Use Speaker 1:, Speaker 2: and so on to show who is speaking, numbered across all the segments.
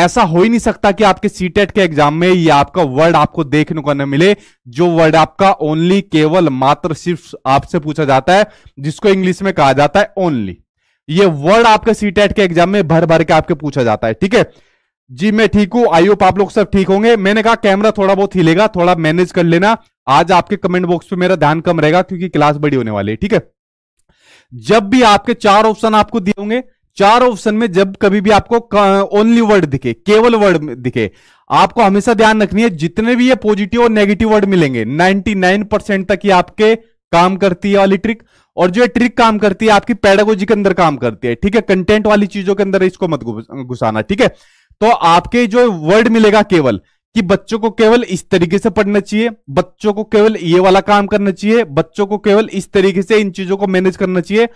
Speaker 1: ऐसा हो ही नहीं सकता कि आपके सीटेट e के एग्जाम में ये आपका वर्ड आपको देखने को न मिले जो वर्ड आपका ओनली केवल मात्र सिर्फ आपसे पूछा जाता है जिसको इंग्लिश में कहा जाता है ओनली ये वर्ड आपके सीटेट e के एग्जाम में भर भर के आपके पूछा जाता है ठीक है जी मैं ठीक हूं आई होप आप लोग सब ठीक होंगे मैंने कहा कैमरा थोड़ा बहुत हिलेगा थोड़ा मैनेज कर लेना आज आपके कमेंट बॉक्स पे मेरा ध्यान कम रहेगा क्योंकि क्लास बड़ी होने वाली है ठीक है जब भी आपके चार ऑप्शन आपको दिए होंगे चार ऑप्शन में जब कभी भी आपको ओनली वर्ड दिखे केवल वर्ड दिखे आपको हमेशा ध्यान रखनी है जितने भी ये पॉजिटिव और नेगेटिव वर्ड मिलेंगे 99 परसेंट तक ये आपके काम करती है वाली ट्रिक और जो ये ट्रिक काम करती है आपकी पैडागोजी के अंदर काम करती है ठीक है कंटेंट वाली चीजों के अंदर इसको मत घुसाना ठीक है तो आपके जो वर्ड मिलेगा केवल कि बच्चों को केवल इस तरीके से पढ़ना चाहिए बच्चों को केवल ये वाला काम करना चाहिए बच्चों को केवल इस तरीके से इन चीजों को मैनेज करना चाहिए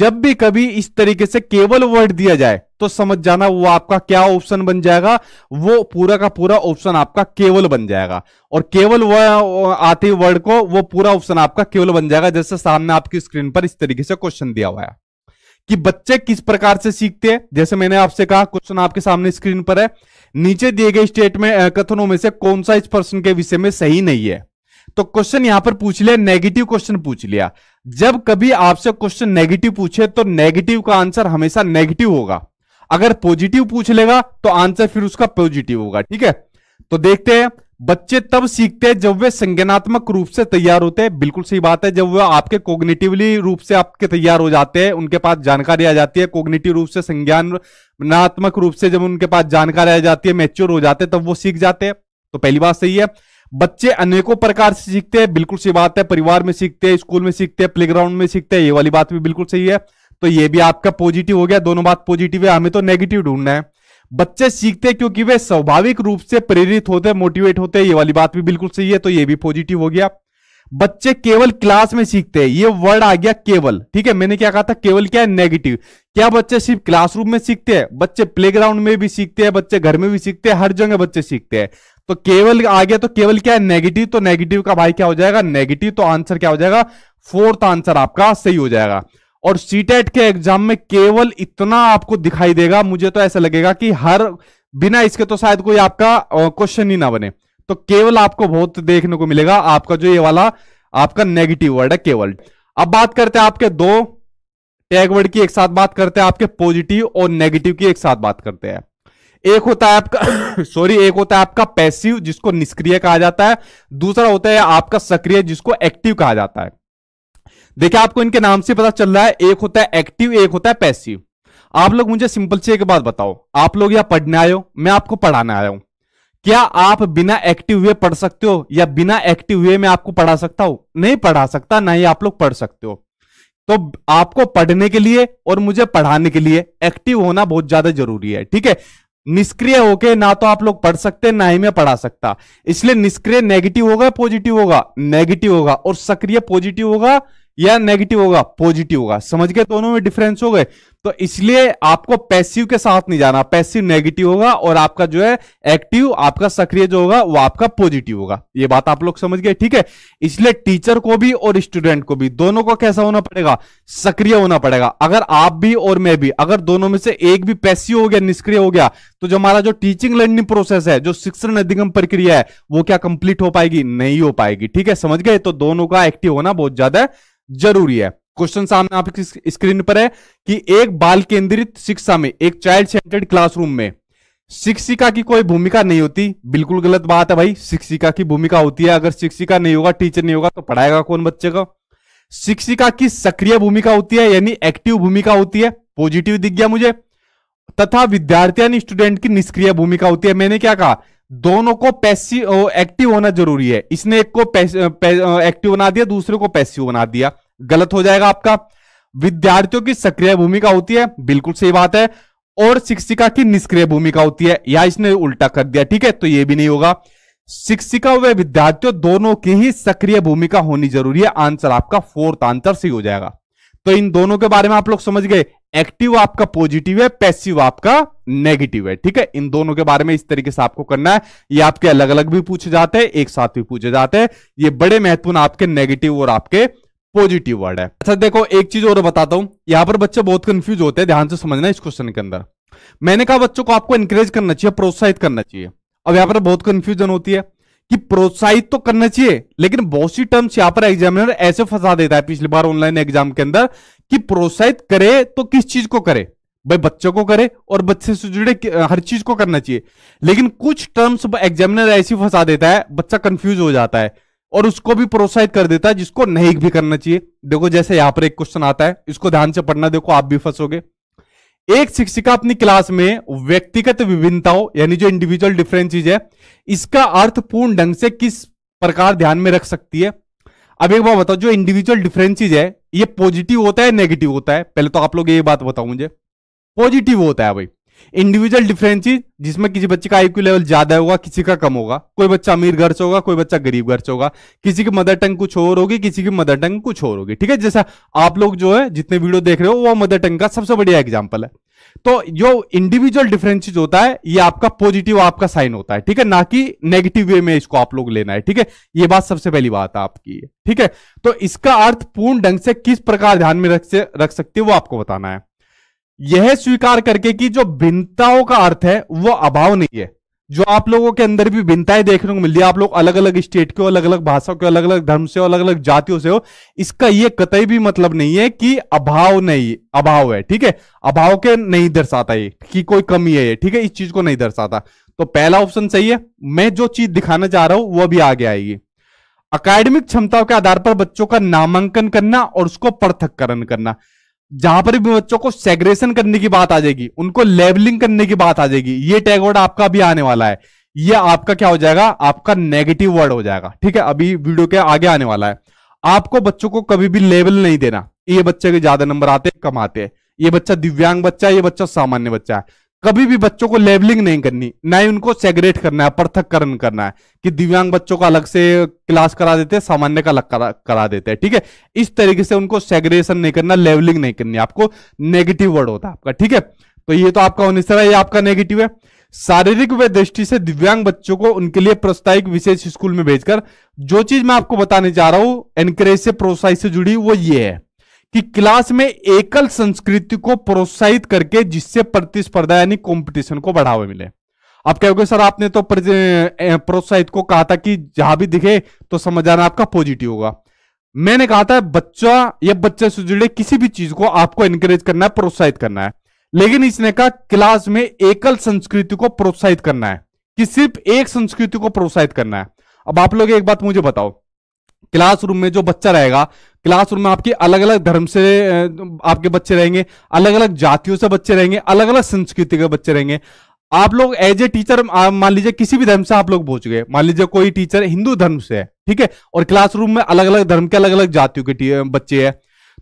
Speaker 1: जब भी कभी इस तरीके से केवल वर्ड दिया जाए तो समझ जाना वो आपका क्या ऑप्शन बन जाएगा वो पूरा का पूरा ऑप्शन आपका केवल बन जाएगा और केवल आते वर्ड को वो पूरा ऑप्शन आपका केवल बन जाएगा जैसे सामने आपकी स्क्रीन पर इस तरीके से क्वेश्चन दिया हुआ है कि बच्चे किस प्रकार से सीखते हैं जैसे मैंने आपसे कहा क्वेश्चन आपके सामने स्क्रीन पर है नीचे दिए गए स्टेट में कथनों में से कौन सा इस प्रश्न के विषय में सही नहीं है तो क्वेश्चन यहां पर पूछ लिया नेगेटिव क्वेश्चन पूछ लिया जब कभी आपसे क्वेश्चन नेगेटिव पूछे तो नेगेटिव का आंसर हमेशा नेगेटिव होगा अगर पॉजिटिव पूछ लेगा तो आंसर फिर उसका पॉजिटिव होगा ठीक है तो देखते हैं बच्चे तब सीखते हैं जब वे संज्ञानात्मक रूप से तैयार होते हैं बिल्कुल सही बात है जब वह आपके कोग्निटिवली रूप से आपके तैयार हो जाते हैं उनके पास जानकारी आ जाती है कोग्निटिव रूप से संज्ञानात्मक रूप से जब उनके पास जानकारी आ जाती है मैच्योर हो जाते हैं तब वो सीख जाते हैं तो पहली बात सही है बच्चे अनेकों प्रकार से सीखते हैं बिल्कुल सही बात है परिवार में सीखते हैं स्कूल में सीखते हैं प्ले में सीखते हैं ये वाली बात भी बिल्कुल सही है तो ये भी आपका पॉजिटिव हो गया दोनों बात पॉजिटिव है हमें तो नेगेटिव ढूंढना है बच्चे सीखते हैं क्योंकि वे स्वाभाविक रूप से प्रेरित होते मोटिवेट होते ये वाली बात भी बिल्कुल सही है तो ये भी पॉजिटिव हो गया बच्चे केवल क्लास में सीखते हैं ये वर्ड आ गया केवल ठीक है मैंने क्या कहा था केवल क्या है नेगेटिव क्या बच्चे सिर्फ क्लासरूम में सीखते हैं बच्चे प्लेग्राउंड में भी सीखते हैं बच्चे घर में भी सीखते हैं हर जगह बच्चे सीखते हैं तो केवल आ गया तो केवल क्या है नेगेटिव तो नेगेटिव का भाई क्या हो जाएगा नेगेटिव तो आंसर क्या हो जाएगा फोर्थ आंसर आपका सही हो जाएगा और सीटेट e के एग्जाम में केवल इतना आपको दिखाई देगा मुझे तो ऐसा लगेगा कि हर बिना इसके तो शायद कोई आपका क्वेश्चन ही ना बने तो केवल आपको बहुत देखने को मिलेगा आपका जो ये वाला आपका नेगेटिव वर्ड है केवल अब बात करते हैं आपके दो टैग वर्ड की एक साथ बात करते हैं आपके पॉजिटिव और नेगेटिव की एक साथ बात करते हैं एक होता है आपका सॉरी एक होता है आपका पैसिव जिसको निष्क्रिय कहा जाता है दूसरा होता है आपका सक्रिय जिसको एक्टिव कहा जाता है देखिए आपको इनके नाम से पता चल रहा है एक होता है एक्टिव एक होता है पैसिव आप लोग मुझे सिंपल से एक बात बताओ आप लोग यहां पढ़ने आयो हो मैं आपको पढ़ाने आया हूं क्या आप बिना एक्टिव हुए पढ़ सकते हो या बिना एक्टिव हुए मैं आपको पढ़ा सकता हूं नहीं पढ़ा सकता ना ही आप लोग पढ़ सकते हो तो आपको पढ़ने के लिए और मुझे पढ़ाने के लिए एक्टिव होना बहुत ज्यादा जरूरी है ठीक है निष्क्रिय होके ना तो आप लोग पढ़ सकते ना ही मैं पढ़ा सकता इसलिए निष्क्रिय नेगेटिव होगा पॉजिटिव होगा नेगेटिव होगा और सक्रिय पॉजिटिव होगा या नेगेटिव होगा पॉजिटिव होगा समझ गए दोनों में डिफरेंस हो गए तो इसलिए आपको पैसिव के साथ नहीं जाना पैसिव नेगेटिव होगा और आपका जो है एक्टिव आपका सक्रिय जो होगा वो आपका पॉजिटिव होगा ये बात आप लोग समझ गए ठीक है इसलिए टीचर को भी और स्टूडेंट को भी दोनों को कैसा होना पड़ेगा सक्रिय होना पड़ेगा अगर आप भी और मैं भी अगर दोनों में से एक भी पैसिव हो गया निष्क्रिय हो गया तो जो हमारा जो टीचिंग लर्निंग प्रोसेस है जो शिक्षण अधिगम प्रक्रिया है वो क्या कंप्लीट हो पाएगी नहीं हो पाएगी ठीक है समझ गए तो दोनों का एक्टिव होना बहुत ज्यादा जरूरी है क्वेश्चन सामने आप स्क्रीन पर है कि एक बाल केंद्रित शिक्षा में एक चाइल्ड सेंटर्ड क्लासरूम में शिक्षिका की कोई भूमिका नहीं होती बिल्कुल गलत बात है भाई शिक्षिका की भूमिका होती है अगर शिक्षिका नहीं होगा टीचर नहीं होगा तो पढ़ाएगा कौन बच्चे का शिक्षिका की सक्रिय भूमिका होती है यानी एक्टिव भूमिका होती है पॉजिटिव दिख गया मुझे तथा विद्यार्थी यानी स्टूडेंट की निष्क्रिय भूमिका होती है मैंने क्या कहा दोनों को पैसिव एक्टिव होना जरूरी है इसने एक को एक्टिव बना दिया दूसरे को पैसिव बना दिया गलत हो जाएगा आपका विद्यार्थियों की सक्रिय भूमिका होती है बिल्कुल सही बात है और शिक्षिका की निष्क्रिय भूमिका होती है या इसने उल्टा कर दिया ठीक है तो यह भी नहीं होगा शिक्षिका व विद्यार्थियों दोनों की ही सक्रिय भूमिका होनी जरूरी है आंसर आपका फोर्थ आंसर सही हो जाएगा तो इन दोनों के बारे में आप लोग समझ गए एक्टिव आपका पॉजिटिव है पैसिव आपका नेगेटिव है ठीक है इन दोनों के बारे में इस तरीके से आपको करना है ये आपके अलग अलग भी पूछे जाते हैं एक साथ भी पूछे जाते हैं ये बड़े महत्वपूर्ण आपके नेगेटिव और आपके पॉजिटिव वर्ड है अच्छा देखो एक चीज और बताता हूं यहां पर बच्चे बहुत कंफ्यूज होते हैं ध्यान से समझना इस क्वेश्चन के अंदर मैंने कहा बच्चों को आपको इंकरेज करना चाहिए प्रोत्साहित करना चाहिए अब यहां पर बहुत कंफ्यूजन होती है कि प्रोत्साहित तो करना चाहिए लेकिन बहुत सी टर्म्स यहां पर एग्जामिनर ऐसे फंसा देता है पिछली बार ऑनलाइन एग्जाम के अंदर कि प्रोत्साहित करे तो किस चीज को करे भाई बच्चों को करे और बच्चे से जुड़े हर चीज को करना चाहिए लेकिन कुछ टर्म्स एग्जामिनर ऐसी फंसा देता है बच्चा कंफ्यूज हो जाता है और उसको भी प्रोत्साहित कर देता है जिसको नहीं भी करना चाहिए देखो जैसे यहां पर एक क्वेश्चन आता है इसको ध्यान से पढ़ना देखो आप भी फंसोगे एक शिक्षिका अपनी क्लास में व्यक्तिगत विभिन्नताओं यानी जो इंडिविजुअल डिफरेंसेज है इसका अर्थ पूर्ण ढंग से किस प्रकार ध्यान में रख सकती है अब एक बार बताओ जो इंडिविजुअल डिफरेंसेज है ये पॉजिटिव होता है नेगेटिव होता है पहले तो आप लोग ये बात बताओ मुझे पॉजिटिव होता है भाई इंडिविजुअल डिफरेंसेस जिसमें किसी बच्चे का आईक्यू लेवल ज्यादा होगा किसी का कम होगा कोई बच्चा अमीर घर से होगा कोई बच्चा गरीब घर से होगा किसी की मदर टंग कुछ और होगी किसी की मदर टंग कुछ और होगी ठीक है जैसा आप लोग जो है जितने वीडियो देख रहे हो वो मदर टंग का सबसे बढ़िया एग्जाम्पल है तो जो इंडिविजुअल डिफरेंसिस होता है ये आपका पॉजिटिव आपका साइन होता है ठीक है ना कि नेगेटिव वे में इसको आप लोग लेना है ठीक है ये बात सबसे पहली बात है आपकी ठीक है तो इसका अर्थ पूर्ण ढंग से किस प्रकार ध्यान में रख, से, रख सकते हो वो आपको बताना है यह स्वीकार करके कि जो भिन्नताओं का अर्थ है वो अभाव नहीं है जो आप लोगों के अंदर भी भिन्नताएं देखने को मिल रही है आप लोग अलग अलग स्टेट के हो अलग अलग भाषाओं के अलग अलग धर्म से हो अलग अलग जातियों से हो इसका यह कतई भी मतलब नहीं है कि अभाव नहीं अभाव है ठीक है अभाव के नहीं दर्शाता ये कि कोई कमी है ये ठीक है इस चीज को नहीं दर्शाता तो पहला ऑप्शन सही है मैं जो चीज दिखाना चाह रहा हूं वह भी आगे आएगी अकादमिक क्षमताओं के आधार पर बच्चों का नामांकन करना और उसको पृथककरण करना जहां पर भी बच्चों को सेग्रेशन करने की बात आ जाएगी उनको लेवलिंग करने की बात आ जाएगी ये टैग वर्ड आपका भी आने वाला है ये आपका क्या हो जाएगा आपका नेगेटिव वर्ड हो जाएगा ठीक है अभी वीडियो के आगे आने वाला है आपको बच्चों को कभी भी लेवल नहीं देना ये बच्चे के ज्यादा नंबर आते कम आते हैं ये बच्चा दिव्यांग बच्चा है ये बच्चा सामान्य बच्चा है कभी भी बच्चों को लेबलिंग नहीं करनी ना ही उनको सेग्रेट करना है पृथककरण करना है कि दिव्यांग बच्चों का अलग से क्लास करा देते हैं सामान्य का अलग करा, करा देते हैं ठीक है इस तरीके से उनको सेग्रेशन नहीं करना लेवलिंग नहीं करनी आपको नेगेटिव वर्ड होता है आपका ठीक है तो ये तो आपका अनिश्चर है ये आपका नेगेटिव है शारीरिक व दृष्टि से दिव्यांग बच्चों को उनके लिए प्रोत्साहित विशेष स्कूल में भेजकर जो चीज मैं आपको बताने जा रहा हूं एनकरेज से प्रोत्साहित से जुड़ी वो ये है कि क्लास में एकल संस्कृति को प्रोत्साहित करके जिससे प्रतिस्पर्धा यानी कंपटीशन को बढ़ावा मिले आप कहोगे सर आपने तो प्रोत्साहित को कहा था कि जहां भी दिखे तो समझ आना आपका पॉजिटिव होगा मैंने कहा था बच्चा या बच्चे से जुड़े किसी भी चीज को आपको एनकरेज करना है प्रोत्साहित करना है लेकिन इसने कहा क्लास में एकल संस्कृति को प्रोत्साहित करना है कि सिर्फ एक संस्कृति को प्रोत्साहित करना है अब आप लोग एक बात मुझे बताओ क्लासरूम में जो बच्चा रहेगा क्लासरूम में आपके अलग अलग धर्म से आपके बच्चे रहेंगे अलग अलग जातियों से बच्चे रहेंगे अलग अलग संस्कृति के बच्चे रहेंगे आप लोग एज ए टीचर मान लीजिए किसी भी धर्म से आप लोग पहुंच गए मान लीजिए कोई टीचर हिंदू धर्म से है ठीक है और क्लासरूम में अलग अलग धर्म के अलग अलग जातियों के बच्चे हैं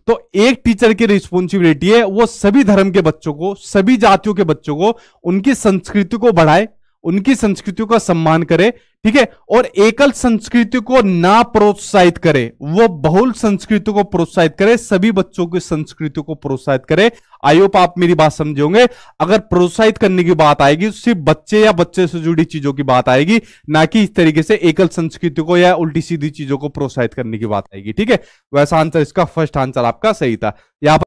Speaker 1: तो एक टीचर की रिस्पॉन्सिबिलिटी है वो सभी धर्म के बच्चों को सभी जातियों के बच्चों को उनकी संस्कृति को बढ़ाए उनकी संस्कृतियों का सम्मान करे ठीक है और एकल संस्कृति को ना प्रोत्साहित करे वो बहुल संस्कृति को प्रोत्साहित करे सभी बच्चों की संस्कृति को प्रोत्साहित करे आयोप आप मेरी बात समझोगे अगर प्रोत्साहित करने की बात आएगी तो सिर्फ बच्चे या बच्चे से जुड़ी चीजों की बात आएगी ना कि इस तरीके से एकल संस्कृति को या उल्टी सीधी चीजों को प्रोत्साहित करने की बात आएगी ठीक है वैसा आंसर इसका फर्स्ट आंसर आपका सही था यहां